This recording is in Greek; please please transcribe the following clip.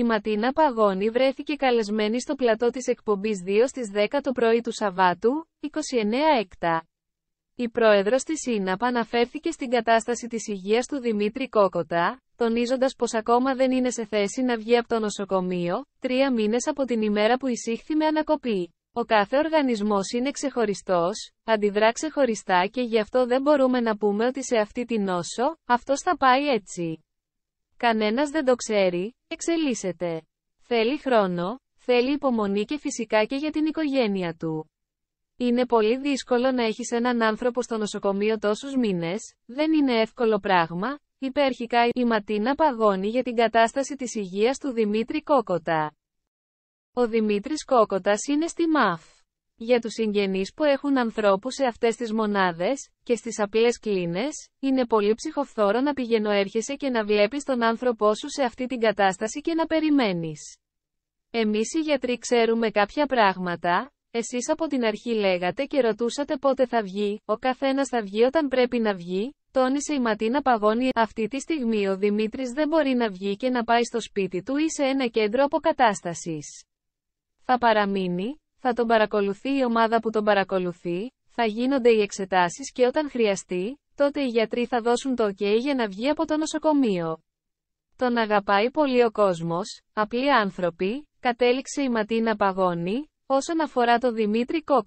Η Ματίνα Παγώνη βρέθηκε καλεσμένη στο πλατό της εκπομπής 2 στις 10 το πρωί του Σαββάτου, 29 Έκτα. Η πρόεδρος της ΣΥΝΑΠ αναφέρθηκε στην κατάσταση της υγείας του Δημήτρη Κόκοτα, τονίζοντας πως ακόμα δεν είναι σε θέση να βγει από το νοσοκομείο, τρία μήνες από την ημέρα που εισήχθη με ανακοπή. Ο κάθε οργανισμός είναι ξεχωριστός, αντιδρά ξεχωριστά και γι' αυτό δεν μπορούμε να πούμε ότι σε αυτή την νόσο, αυτός θα πάει έτσι. Κανένας δεν το ξέρει, εξελίσσεται. Θέλει χρόνο, θέλει υπομονή και φυσικά και για την οικογένεια του. Είναι πολύ δύσκολο να έχεις έναν άνθρωπο στο νοσοκομείο τόσους μήνες, δεν είναι εύκολο πράγμα, είπε αρχικά η Ματίνα Παγώνη για την κατάσταση της υγείας του Δημήτρη Κόκοτα. Ο Δημήτρης Κόκοτας είναι στη ΜΑΦ. Για τους συγγενείς που έχουν ανθρώπους σε αυτές τις μονάδες, και στις απλές κλίνες, είναι πολύ ψυχοφθόρο να έρχεσαι και να βλέπεις τον άνθρωπό σου σε αυτή την κατάσταση και να περιμένεις. Εμείς οι γιατροί ξέρουμε κάποια πράγματα, εσείς από την αρχή λέγατε και ρωτούσατε πότε θα βγει, ο καθένας θα βγει όταν πρέπει να βγει, τόνισε η Ματίνα Παγώνη. Αυτή τη στιγμή ο Δημήτρης δεν μπορεί να βγει και να πάει στο σπίτι του ή σε ένα κέντρο αποκατάστασης. Θα παραμείνει, θα τον παρακολουθεί η ομάδα που τον παρακολουθεί, θα γίνονται οι εξετάσεις και όταν χρειαστεί, τότε οι γιατροί θα δώσουν το ok για να βγει από το νοσοκομείο. Τον αγαπάει πολύ ο κόσμος, απλοί άνθρωποι, κατέληξε η Ματίνα Παγώνη, όσον αφορά το Δημήτρη Κόκο.